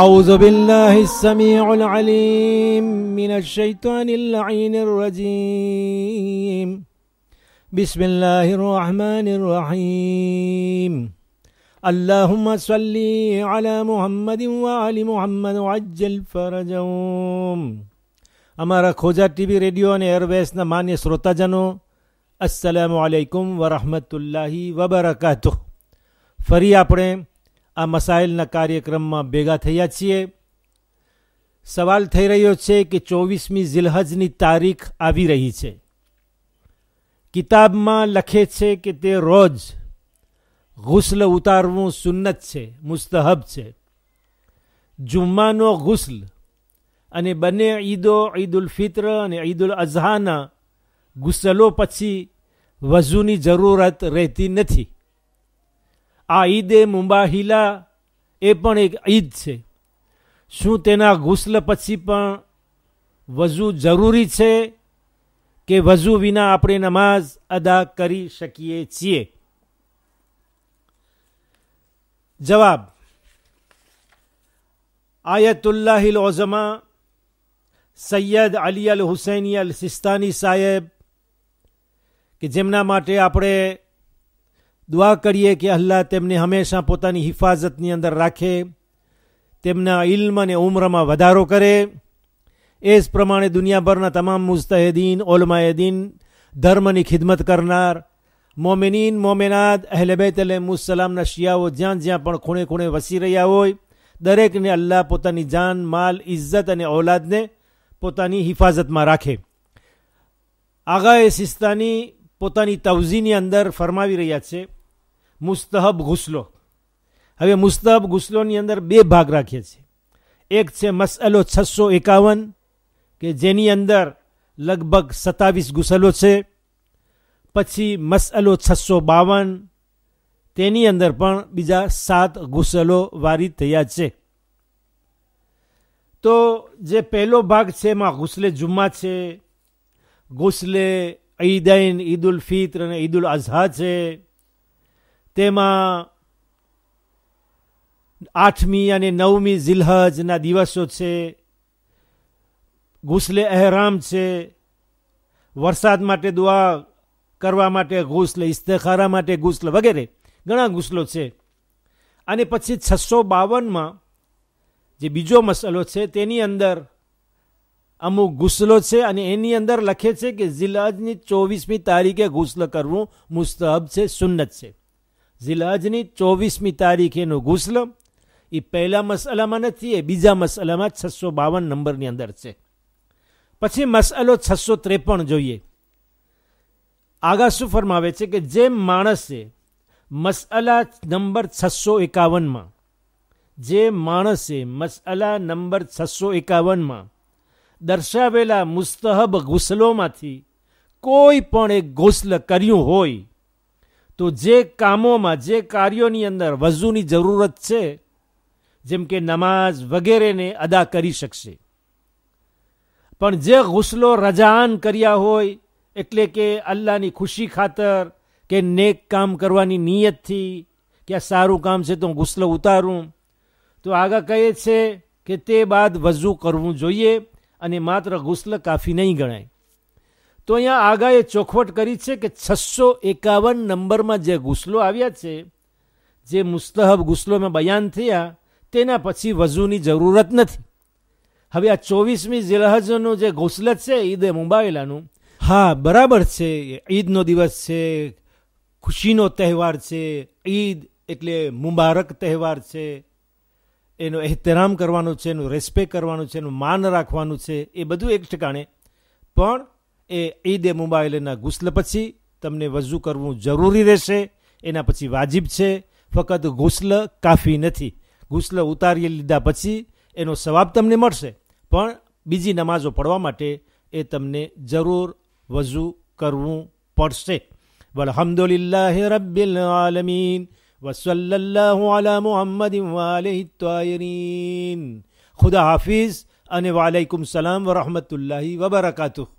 أعوذ بالله السميع العليم من الشيطان اللعين الرجيم بسم الله الرحمن الرحيم اللهم صل على محمد وعلى محمد وعجل فرجهم أمارا خوزا تي আমার খোঁজা TV radio and এয়ারওয়েস না মানিয়ে শ্রোতা জানো আসসালামু আলাইকুম ওরহমতুল্লাহি ওবরাকাত ফরি આપણે આ મસાઇલના કાર્યક્રમમાં ભેગા થયા છીએ સવાલ થઈ રહ્યો છે કે ચોવીસમી ઝિલહજની તારીખ આવી રહી છે કિતાબમાં લખે છે કે તે રોજ ગુસ્લ ઉતારવું સુન્નત છે મુસ્તહબ છે જુમ્માનો ગુસલ અને બંને ઈદો ઈદ ઉલ ફિત્ર અને ઈદ ઉલ અઝહાના ગુસલો પછી વઝુની જરૂરત રહેતી નથી આ ઈદે મુંબાહિલા એ પણ એક ઈદ છે શું તેના ગુસલ પછી પણ વઝુ જરૂરી છે કે વઝુ વિના આપણે નમાઝ અદા કરી શકીએ છીએ જવાબ આયતુલ્લાહિલ ઓઝમા સૈયદ અલી અલ હુસૈની અલ સિસ્તાની સાહેબ કે જેમના માટે આપણે دع کریے کہ اللہ ہمیشہ حفاظت رکھے امر میں کرے اس پر دنیا بھر مستحدین اولادی درمنی خیدمت کرنا مومی مومیناد احلبیت مسلم شیاؤں جا جسی رہا ہوئے دریک نے اللہ پتا جان مال انزت اولاد نے حفاظت میں رکھے آگاہ سیستانی પોતાની તવઝીની અંદર ફરમાવી રહ્યા છે મુસ્તહબ ગુસલો હવે મુસ્તહબ ગુસલોની અંદર બે ભાગ રાખ્યા છે એક છે મસઅલો છસો એકાવન કે જેની અંદર લગભગ સત્તાવીસ ગુસલો છે પછી મસઅલો છસો બાવન તેની અંદર પણ બીજા સાત ગુસલો વારી થયા છે તો જે પહેલો ભાગ છે એમાં ગુસલે જુમ્મા છે ગુસલે ઈદૈન ઈદ ઉલ ફિત્ર અને ઈદ ઉલ અઝહા છે તેમાં આઠમી અને નવમી ઝિલ્હજના દિવસો છે ગુસલે અહેરામ છે વરસાદ માટે દુઆ કરવા માટે ગુસલ ઇસ્તખારા માટે ગુસલ વગેરે ઘણા ગુસલો છે અને પછી છસો બાવનમાં જે બીજો મસલો છે તેની અંદર અમુક ગુસલો છે અને એની અંદર લખે છે કે જિલહજની ચોવીસમી તારીખે ગુસલ કરવું મુસ્તહબ છે સુન્નત છે જિલહજની ચોવીસમી તારીખેનો ગુસલ એ પહેલા મસલામાં નથી એ બીજા મસલામાં છસો બાવન નંબરની અંદર છે પછી મસલો છસો ત્રેપન જોઈએ આગા શું ફરમાવે છે કે જે માણસે મસઅલા નંબર છસો એકાવનમાં જે માણસે મસઅલા નંબર છસો એકાવનમાં દર્શાવેલા મુસ્તહબ ગુસલોમાંથી કોઈ પણ એક ગોસલ કર્યું હોય તો જે કામોમાં જે કાર્યોની અંદર વઝુની જરૂરત છે જેમ કે નમાઝ વગેરેને અદા કરી શકશે પણ જે ગુસલો રજાન કર્યા હોય એટલે કે અલ્લાહની ખુશી ખાતર કે નેક કામ કરવાની નિયતથી કે આ સારું કામ છે તો હું ગુસલો ઉતારું તો આગા કહે છે કે તે બાદ વઝુ કરવું જોઈએ અને માત્ર ગુસલ કાફી નહીં ગણાય તો અહીંયા આગાએ ચોખવટ કરી છે કે છસો એકાવન નંબરમાં જે ગુસલો આવ્યા છે જે મુસ્તહબ ગુસલોમાં બયાન થયા તેના પછી વજૂની જરૂરત નથી હવે આ ચોવીસમી જિલહજનું જે ગુસલત છે ઈદે મુંબાવેલાનું હા બરાબર છે ઈદનો દિવસ છે ખુશીનો તહેવાર છે ઈદ એટલે મુબારક તહેવાર છે એનો એહતરામ કરવાનું છે એનું રેસ્પેક્ટ કરવાનું છે એનું માન રાખવાનું છે એ બધું એક ઠેકાણે પણ એ ઈદ એ મુબાઇલના ગુસ્લ પછી તમને વજુ કરવું જરૂરી રહેશે એના પછી વાજિબ છે ફક્ત ગુસલ કાફી નથી ગુસ્લ ઉતારી લીધા પછી એનો સવાબ તમને મળશે પણ બીજી નમાઝો પડવા માટે એ તમને જરૂર વજુ કરવું પડશે વલહમદુલિલ્લાહ રબ્બિલ આલમીન وصلى الله على محمد وآله الطاهرين خدا حافظ અને વાલેકુમ સલામ વરહમતુલ્લાહી વબરકાતુહ